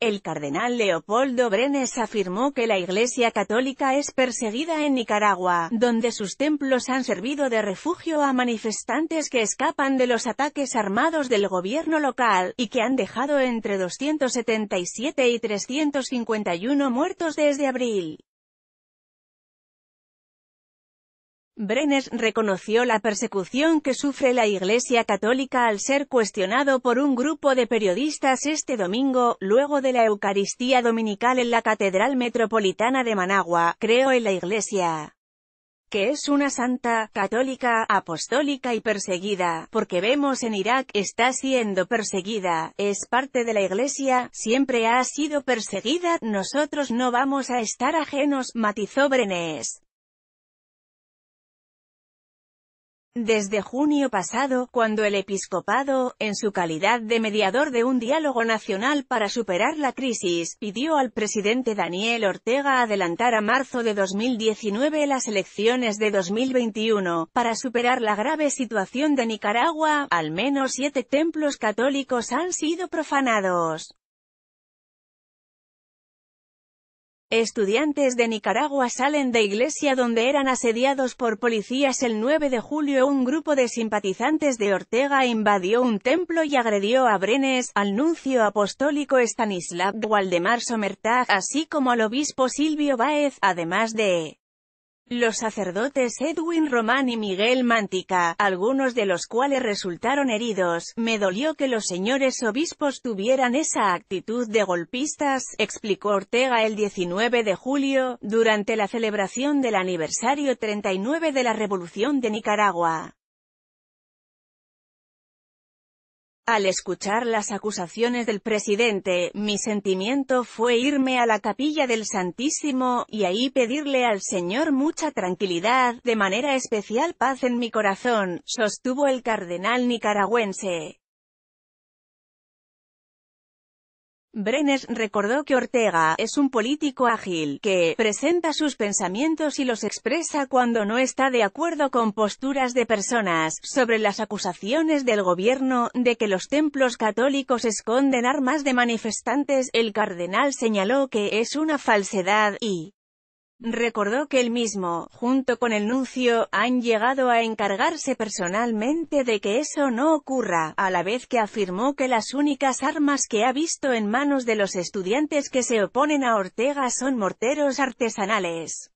El cardenal Leopoldo Brenes afirmó que la Iglesia Católica es perseguida en Nicaragua, donde sus templos han servido de refugio a manifestantes que escapan de los ataques armados del gobierno local, y que han dejado entre 277 y 351 muertos desde abril. Brenes reconoció la persecución que sufre la Iglesia Católica al ser cuestionado por un grupo de periodistas este domingo, luego de la Eucaristía Dominical en la Catedral Metropolitana de Managua. Creo en la Iglesia que es una santa, católica, apostólica y perseguida, porque vemos en Irak, está siendo perseguida, es parte de la Iglesia, siempre ha sido perseguida, nosotros no vamos a estar ajenos, matizó Brenes. Desde junio pasado, cuando el episcopado, en su calidad de mediador de un diálogo nacional para superar la crisis, pidió al presidente Daniel Ortega adelantar a marzo de 2019 las elecciones de 2021, para superar la grave situación de Nicaragua, al menos siete templos católicos han sido profanados. Estudiantes de Nicaragua salen de iglesia donde eran asediados por policías el 9 de julio. Un grupo de simpatizantes de Ortega invadió un templo y agredió a Brenes, al nuncio apostólico Stanislav Waldemar Somertag, así como al obispo Silvio Báez, además de los sacerdotes Edwin Román y Miguel Mántica, algunos de los cuales resultaron heridos, me dolió que los señores obispos tuvieran esa actitud de golpistas, explicó Ortega el 19 de julio, durante la celebración del aniversario 39 de la Revolución de Nicaragua. Al escuchar las acusaciones del presidente, mi sentimiento fue irme a la capilla del Santísimo, y ahí pedirle al Señor mucha tranquilidad, de manera especial paz en mi corazón, sostuvo el cardenal nicaragüense. Brenes recordó que Ortega es un político ágil, que presenta sus pensamientos y los expresa cuando no está de acuerdo con posturas de personas, sobre las acusaciones del gobierno, de que los templos católicos esconden armas de manifestantes, el cardenal señaló que es una falsedad, y Recordó que él mismo, junto con el nuncio, han llegado a encargarse personalmente de que eso no ocurra, a la vez que afirmó que las únicas armas que ha visto en manos de los estudiantes que se oponen a Ortega son morteros artesanales.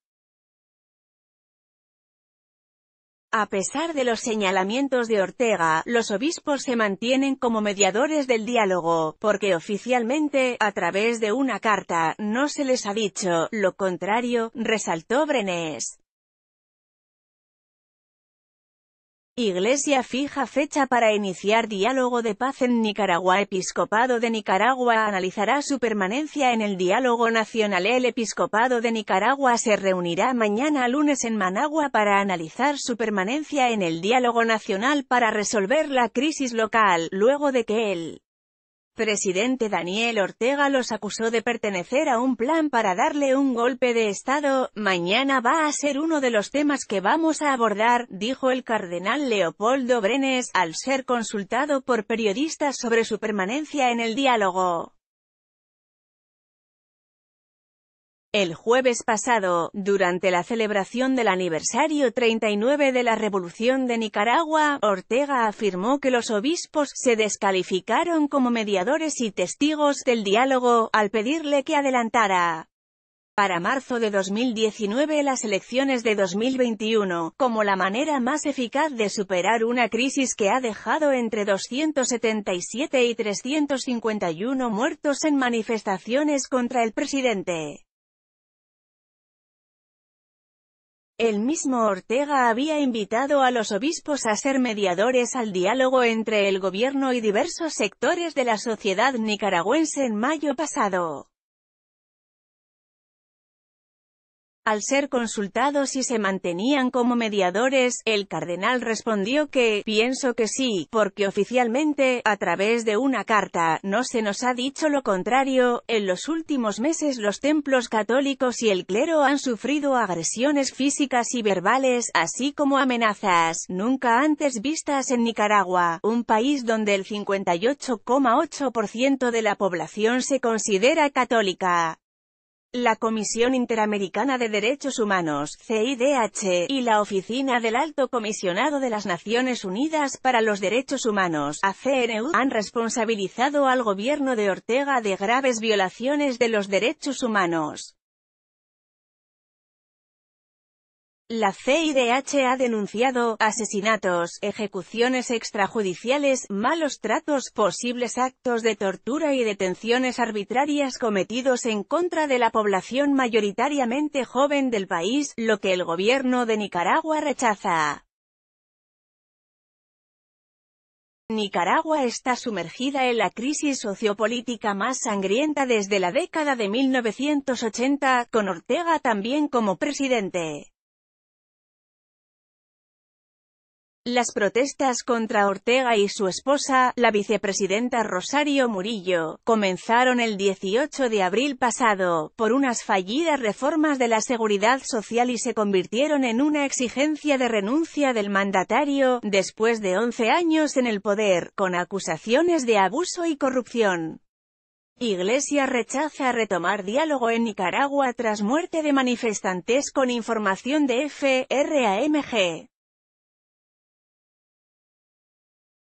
A pesar de los señalamientos de Ortega, los obispos se mantienen como mediadores del diálogo, porque oficialmente, a través de una carta, no se les ha dicho lo contrario, resaltó Brenes. Iglesia fija fecha para iniciar diálogo de paz en Nicaragua Episcopado de Nicaragua analizará su permanencia en el diálogo nacional El Episcopado de Nicaragua se reunirá mañana lunes en Managua para analizar su permanencia en el diálogo nacional para resolver la crisis local, luego de que el presidente Daniel Ortega los acusó de pertenecer a un plan para darle un golpe de Estado, mañana va a ser uno de los temas que vamos a abordar, dijo el cardenal Leopoldo Brenes, al ser consultado por periodistas sobre su permanencia en el diálogo. El jueves pasado, durante la celebración del aniversario 39 de la Revolución de Nicaragua, Ortega afirmó que los obispos se descalificaron como mediadores y testigos del diálogo, al pedirle que adelantara para marzo de 2019 las elecciones de 2021, como la manera más eficaz de superar una crisis que ha dejado entre 277 y 351 muertos en manifestaciones contra el presidente. El mismo Ortega había invitado a los obispos a ser mediadores al diálogo entre el gobierno y diversos sectores de la sociedad nicaragüense en mayo pasado. Al ser consultados y se mantenían como mediadores, el cardenal respondió que, pienso que sí, porque oficialmente, a través de una carta, no se nos ha dicho lo contrario, en los últimos meses los templos católicos y el clero han sufrido agresiones físicas y verbales, así como amenazas, nunca antes vistas en Nicaragua, un país donde el 58,8% de la población se considera católica. La Comisión Interamericana de Derechos Humanos, CIDH, y la Oficina del Alto Comisionado de las Naciones Unidas para los Derechos Humanos, ACNU, han responsabilizado al gobierno de Ortega de graves violaciones de los derechos humanos. La CIDH ha denunciado asesinatos, ejecuciones extrajudiciales, malos tratos, posibles actos de tortura y detenciones arbitrarias cometidos en contra de la población mayoritariamente joven del país, lo que el gobierno de Nicaragua rechaza. Nicaragua está sumergida en la crisis sociopolítica más sangrienta desde la década de 1980, con Ortega también como presidente. Las protestas contra Ortega y su esposa, la vicepresidenta Rosario Murillo, comenzaron el 18 de abril pasado, por unas fallidas reformas de la seguridad social y se convirtieron en una exigencia de renuncia del mandatario, después de 11 años en el poder, con acusaciones de abuso y corrupción. Iglesia rechaza retomar diálogo en Nicaragua tras muerte de manifestantes con información de FRAMG.